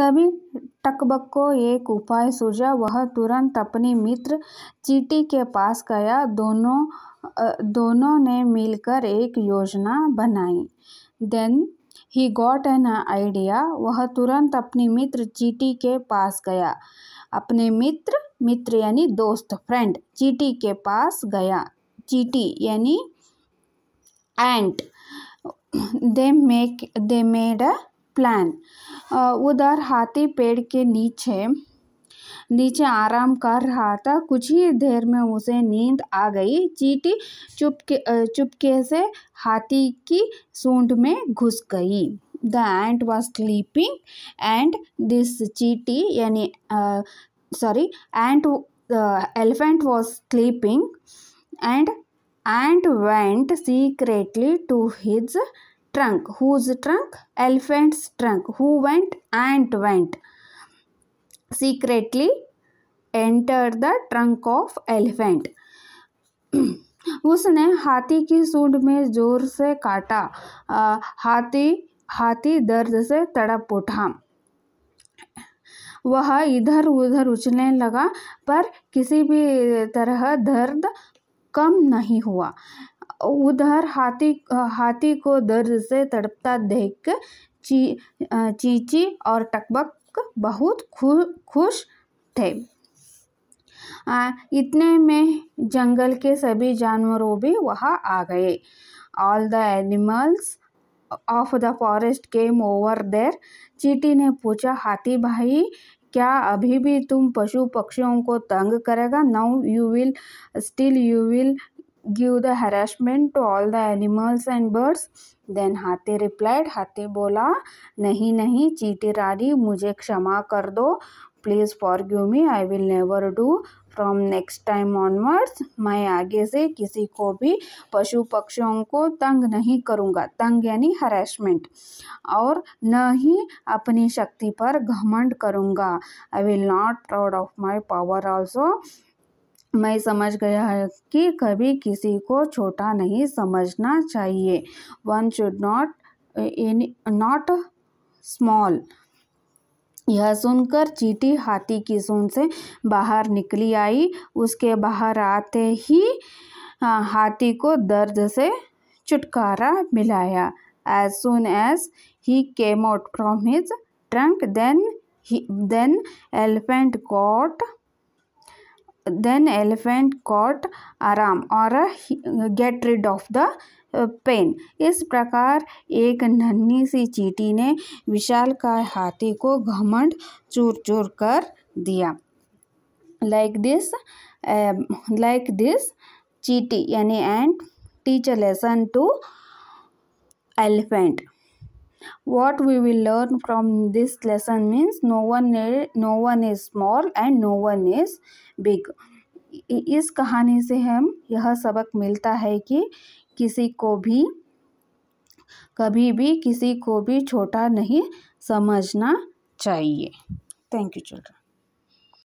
तभी टकबक को एक उपाय सूझा वह तुरंत अपने मित्र चीटी के पास गया दोनों दोनों ने मिलकर एक योजना बनाई then he got an idea वह तुरंत अपने मित्र चीटी के पास गया अपने मित्र मित्र यानी दोस्त फ्रेंड चीटी के पास गया चीटी यानी ant they make they made a plan उधर uh, हाथी पेड़ के नीचे नीचे आराम कर रहा था कुछ ही देर में उसे नींद आ गई चीटी चुपके uh, चुपके से हाथी की सूंड में घुस गई the ant was sleeping and this चीटी यानी sorry ant elephant was sleeping and ant went secretly to his trunk whose trunk elephant's trunk who went ant went secretly enter the trunk of elephant उसने हाथी की सूंड में जोर से काटा आ, हाथी हाथी दर्द से तड़प उठा वह इधर उधर उछलने लगा पर किसी भी तरह दर्द कम नहीं हुआ उधर हाथी हाथी को दर्द से तड़पता देख ची चीची और टकबक बहुत खु खुश थे आ, इतने में जंगल के सभी जानवरों भी वहाँ आ गए all the animals of the forest came over there चीटी ने पूछा हाथी भाई क्या अभी भी तुम पशु पक्षियों को तंग करेगा now you will still you will give the harassment to all the animals and birds then हाथी replied हाथी बोला नहीं नहीं चीटी रानी मुझे क्षमा कर दो please forgive me I will never do from next time onwards मैं आगे से किसी को भी पशु पक्षियों को तंग नहीं करूँगा तंग यानी हरेसमेंट और न ही अपनी शक्ति पर घमंड करूँगा I will not proud of my power also मैं समझ गया है कि कभी किसी को छोटा नहीं समझना चाहिए one should not in not small यह सुनकर चीटी हाथी की सुन से बाहर निकली आई उसके बाहर आते ही हाथी को दर्द से छुटकारा मिलाया as soon as he came out from his trunk then then elephant caught then elephant caught आराम और get rid of the pain uh, इस प्रकार एक नन्ही सी चीटी ने विशाल का हाथी को घमंड चूर चूर कर दिया लाइक दिस लाइक दिस चीटी यानी and teach a lesson to elephant what we will learn from this lesson means no one no one is small and no one is big इस कहानी से हम यह सबक मिलता है कि किसी को भी कभी भी किसी को भी छोटा नहीं समझना चाहिए थैंक यू चिल्ड्रन